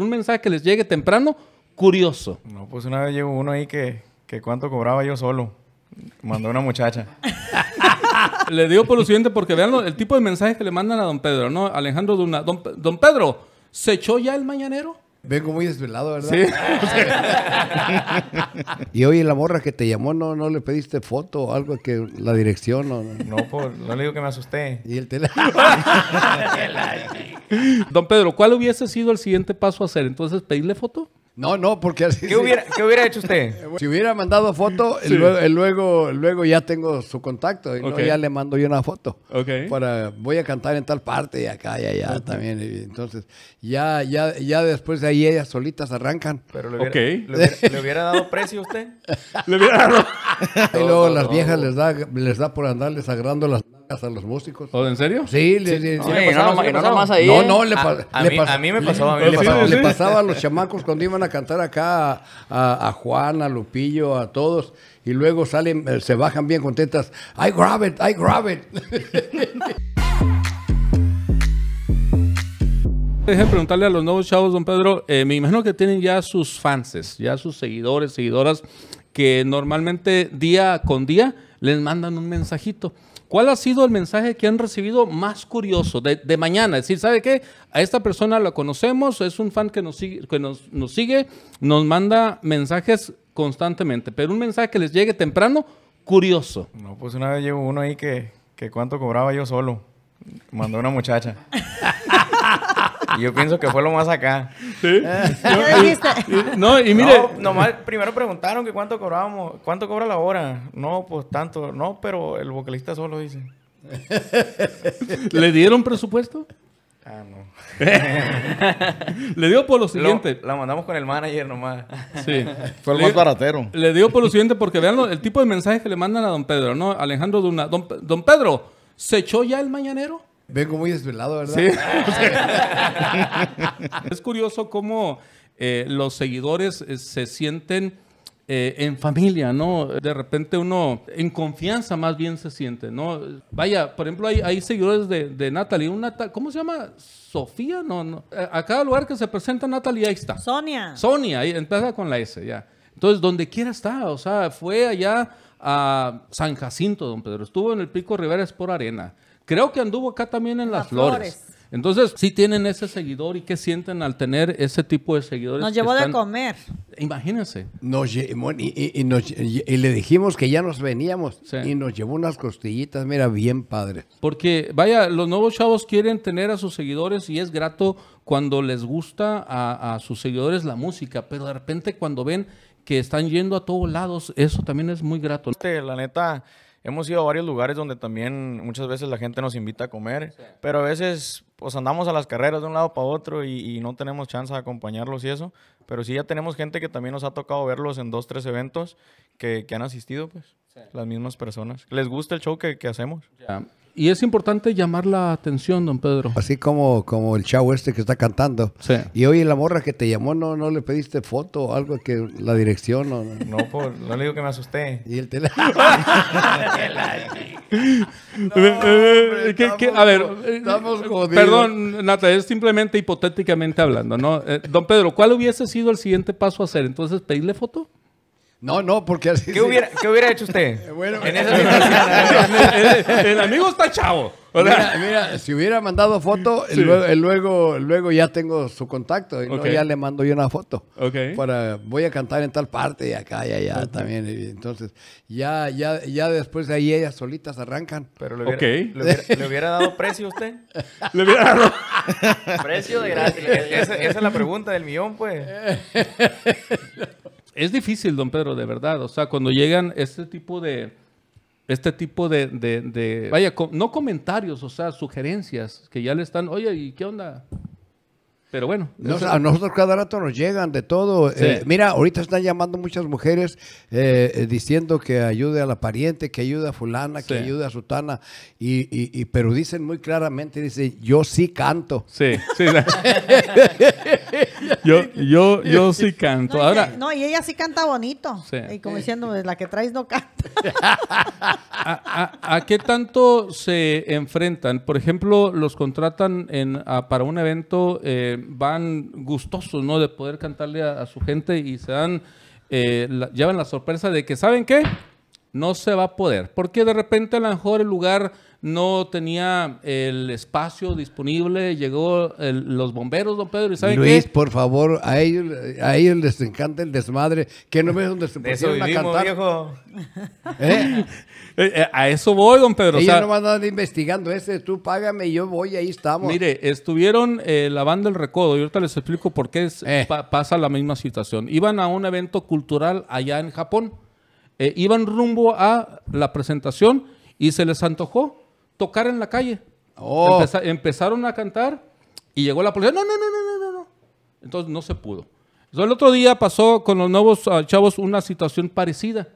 un mensaje que les llegue temprano, curioso. No, pues una vez llegó uno ahí que, que cuánto cobraba yo solo. Mandó una muchacha. le digo por lo siguiente, porque vean el tipo de mensajes que le mandan a don Pedro, ¿no? Alejandro Duna. don Pedro, ¿se echó ya el mañanero? Vengo muy desvelado, ¿verdad? Sí. y oye, la morra que te llamó, ¿no, no le pediste foto o algo que la dirección? No, no. Pues, no le digo que me asusté. Y el teléfono. Don Pedro, ¿cuál hubiese sido el siguiente paso a hacer? Entonces, pedirle foto. No, no, porque ¿Qué hubiera, hecho usted? Si hubiera mandado foto, luego, luego, ya tengo su contacto y no, ya le mando yo una foto. Okay. Para, voy a cantar en tal parte y acá y allá también. entonces, ya, ya, ya después de ahí ellas solitas arrancan. Pero le hubiera, dado precio a usted. le hubiera dado. y luego las viejas les da, les da por andarles agarrando las a los músicos. ¿O ¿Oh, en serio? Sí, le, sí, no, no, más ahí, ¿eh? a, mí, me pasaba. A le, pasaba, a los chamacos cuando iban a cantar acá a, Juan, a Lupillo, a todos y luego salen, eh, se bajan bien contentas. I grab it, I grab it. Deje preguntarle a los nuevos chavos, don Pedro. Eh, me imagino que tienen ya sus fans, ya sus seguidores, seguidoras, que normalmente día con día les mandan un mensajito. ¿Cuál ha sido el mensaje que han recibido más curioso de, mañana? Es decir, ¿sabe qué? A esta persona la conocemos, es un fan que nos sigue, que nos, sigue, nos manda mensajes constantemente, pero un mensaje que les llegue temprano, curioso. No, pues una vez llegó uno ahí que, que cuánto cobraba yo solo. Mandó una muchacha. yo pienso que fue lo más acá. ¿Sí? Eh. no, y mire. primero preguntaron que cuánto cobrábamos, cuánto cobra la hora. No, pues tanto. No, pero el vocalista solo dice. ¿Le dieron presupuesto? Ah, no. le dio por lo siguiente. la mandamos con el manager nomás. Sí. Fue el más baratero. Le dio por lo siguiente porque vean el tipo de mensaje que le mandan a don Pedro, ¿no? Alejandro Duna. don Pedro, ¿se echó ya el mañanero? Vengo muy desvelado, ¿verdad? Sí. es curioso cómo eh, los seguidores eh, se sienten eh, en familia, ¿no? De repente uno en confianza más bien se siente, ¿no? Vaya, por ejemplo, hay, seguidores de, Natalie. ¿Cómo se llama? Sofía, no, A cada lugar que se presenta Natalie, ahí está. Sonia. Sonia, ahí empieza con la S, ya. Entonces, donde quiera está, o sea, fue allá a San Jacinto, don Pedro. Estuvo en el Pico Rivera por Arena. Creo que anduvo acá también en Las, Flores. Entonces, sí tienen ese seguidor y qué sienten al tener ese tipo de seguidores. Nos llevó de comer. Imagínense. Nos y, le dijimos que ya nos veníamos y nos llevó unas costillitas, mira, bien padre. Porque, vaya, los nuevos chavos quieren tener a sus seguidores y es grato cuando les gusta a, a sus seguidores la música, pero de repente cuando ven que están yendo a todos lados, eso también es muy grato. La neta hemos ido a varios lugares donde también muchas veces la gente nos invita a comer, pero a veces pues andamos a las carreras de un lado para otro y, no tenemos chance de acompañarlos y eso, pero sí ya tenemos gente que también nos ha tocado verlos en dos, tres eventos que, han asistido, pues, las mismas personas. Les gusta el show que, hacemos. Y es importante llamar la atención, don Pedro. Así como, como el chavo este que está cantando. Sí. Y oye, la morra que te llamó, ¿no, no le pediste foto o algo que la dirección? o...? no. no, pues, le digo que me asusté. Y el teléfono. Eh, eh, eh, a ver, Perdón, Nata, es simplemente hipotéticamente hablando, ¿no? don Pedro, ¿cuál hubiese sido el siguiente paso a hacer? Entonces, pedirle foto. No, no, porque así. ¿Qué, hubiera, ¿qué hubiera hecho usted? Eh, bueno, en esa situación. el, amigo está chavo. Mira, si hubiera mandado foto, eh, luego, luego, ya tengo su contacto. y Ya le mando yo una foto. Okay. Para, voy a cantar en tal parte y acá y allá también. entonces, ya, ya, ya después de ahí ellas solitas arrancan. Pero le hubiera, dado precio a usted. le hubiera dado. precio de gratis. E, esa, esa es la pregunta del millón, pues es difícil, don Pedro, de verdad. O sea, cuando llegan este tipo de, este tipo de, vaya, no comentarios, o sea, sugerencias que ya le están, oye, ¿y qué onda? Pero bueno. a nosotros cada rato nos llegan de todo. Eh, mira, ahorita están llamando muchas mujeres eh, eh, diciendo que ayude a la pariente, que ayude a fulana, que ayude a sutana. Y, pero dicen muy claramente, dice, yo sí canto. Sí, sí. yo, yo, yo sí canto. No, Ahora, no, y ella sí canta bonito. Y como diciendo, la que traes no canta. ¿A, qué tanto se enfrentan? Por ejemplo, los contratan en, para un evento, eh, van gustosos, ¿no? De poder cantarle a, su gente y se dan, eh, llevan la sorpresa de que, ¿saben qué? no se va a poder, porque de repente a lo mejor el lugar no tenía el espacio disponible, llegó los bomberos, don Pedro, ¿y Luis, por favor, a ellos, a ellos les encanta el desmadre, que no ves donde se pusieron a cantar. Viejo. ¿Eh? Eh, eh, a eso voy, don Pedro. Ellos no van a andar investigando ese, tú págame y yo voy, ahí estamos. Mire, estuvieron lavando la El Recodo, y ahorita les explico por qué pasa la misma situación. Iban a un evento cultural allá en Japón. Eh, iban rumbo a la presentación y se les antojó tocar en la calle. Oh. empezaron a cantar y llegó la policía. No, no, no, no, no, no. Entonces no se pudo. Entonces el otro día pasó con los nuevos ah, chavos una situación parecida.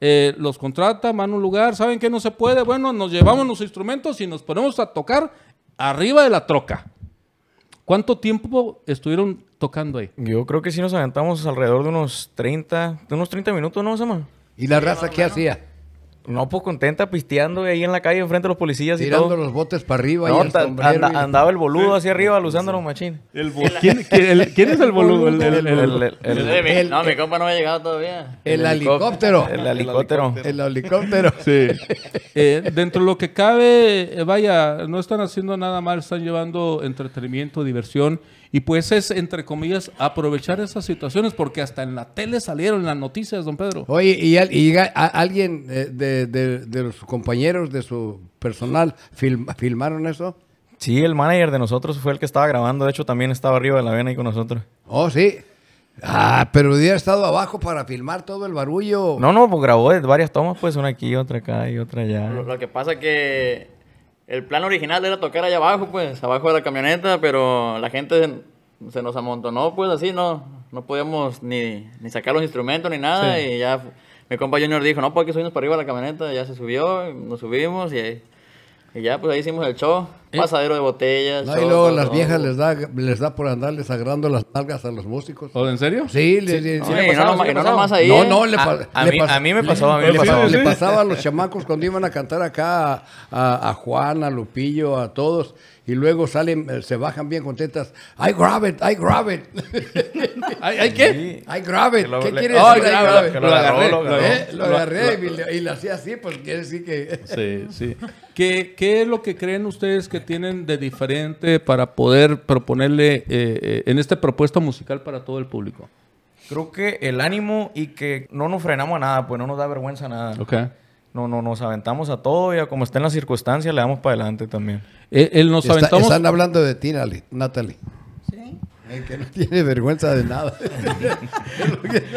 Eh, los contrata, van a un lugar, saben que no se puede, bueno, nos llevamos los instrumentos y nos ponemos a tocar arriba de la troca. ¿Cuánto tiempo estuvieron tocando ahí? Yo creo que sí nos aventamos alrededor de unos 30, de unos 30 minutos, ¿no, Samuel? ¿Y la raza qué hacía? No, pues contenta, pisteando ahí en la calle enfrente de los policías Tirando y todo. los botes para arriba. y andaba el boludo hacia arriba, usando los machines. ¿Quién, es el boludo? El, no, mi compa no ha llegado todavía. El, helicóptero. El helicóptero. El helicóptero. sí. Eh, dentro de lo que cabe, eh, vaya, no están haciendo nada mal, están llevando entretenimiento, diversión y pues es, entre comillas, aprovechar esas situaciones, porque hasta en la tele salieron las noticias, don Pedro. Oye, y, alguien eh, de, los compañeros, de su personal, filmaron eso. Sí, el manager de nosotros fue el que estaba grabando, de hecho también estaba arriba de la vena ahí con nosotros. Oh, sí. Ah, pero hubiera estado abajo para filmar todo el barullo. No, no, pues grabó varias tomas, pues una aquí, otra acá y otra allá. Lo, lo que pasa que el plan original era tocar allá abajo, pues, abajo de la camioneta, pero la gente se nos amontonó, pues así, no, no podíamos ni, ni sacar los instrumentos ni nada. Y ya mi compa Junior dijo, no, pues hay que para arriba de la camioneta, ya se subió, nos subimos y ahí... Y ya, pues ahí hicimos el show. Eh. Pasadero de botellas. y luego las viejas les da, les da por andar sagrando las nalgas a los músicos. ¿O ¿Oh, en serio? Sí, no, no, ahí. a, mí, me pasaba, a mí pasaba. Le pasaba a los chamacos cuando iban a cantar acá a, Juan, a Lupillo, a todos y luego salen, eh, se bajan bien contentas. I grab it, I grab it. ¿Hay qué? I grab it. ¿Qué quieres? decir? Eh, lo agarré, lo agarré y le hacía así, pues quiere decir que. sí, sí. ¿Qué, es lo que creen ustedes que tienen de diferente para poder proponerle eh, eh, en esta propuesta musical para todo el público? Creo que el ánimo y que no nos frenamos a nada, pues no nos da vergüenza nada. No, no, nos aventamos a todo y a como estén las circunstancias le damos para adelante también. Eh, nos aventamos... Están hablando de ti, Natalie que no tiene vergüenza de nada.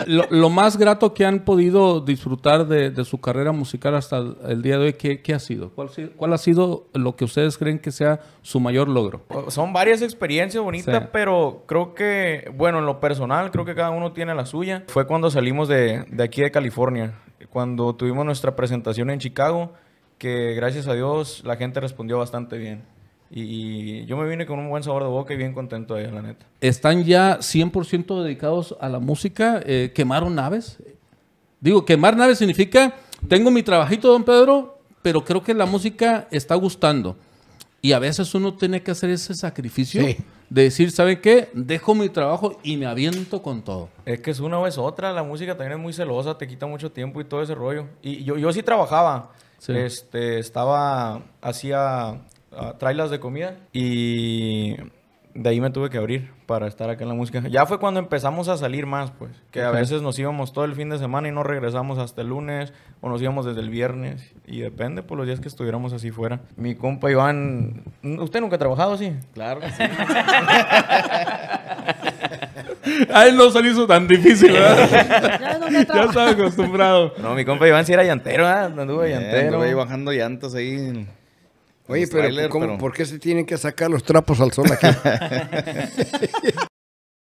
lo, más grato que han podido disfrutar de, su carrera musical hasta el día de hoy, ¿qué, ha sido? ¿Cuál, ha sido lo que ustedes creen que sea su mayor logro? Son varias experiencias bonitas, pero creo que, bueno, en lo personal, creo que cada uno tiene la suya. Fue cuando salimos de, de aquí de California, cuando tuvimos nuestra presentación en Chicago, que gracias a Dios la gente respondió bastante bien. Y, yo me vine con un buen sabor de boca y bien contento de la neta. ¿Están ya 100% dedicados a la música? Eh, ¿Quemaron naves? Digo, quemar naves significa, tengo mi trabajito, don Pedro, pero creo que la música está gustando. Y a veces uno tiene que hacer ese sacrificio de decir, ¿sabe qué? Dejo mi trabajo y me aviento con todo. Es que es una vez otra, la música también es muy celosa, te quita mucho tiempo y todo ese rollo. Y yo, yo sí trabajaba. Este, estaba, hacía Ah, ...trailas de comida y de ahí me tuve que abrir para estar acá en la música. Ya fue cuando empezamos a salir más, pues, que a veces nos íbamos todo el fin de semana y no regresamos hasta el lunes o nos íbamos desde el viernes y depende por pues, los días que estuviéramos así fuera. Mi compa Iván, ¿usted nunca ha trabajado así? Claro que A él no se hizo tan difícil, ¿verdad? ya, estaba acostumbrado. No, mi compa Iván sí era llantero, ¿ah? Anduvo llantero. bajando llantas ahí. Oye, pero, ¿por qué se tienen que sacar los trapos al sol aquí?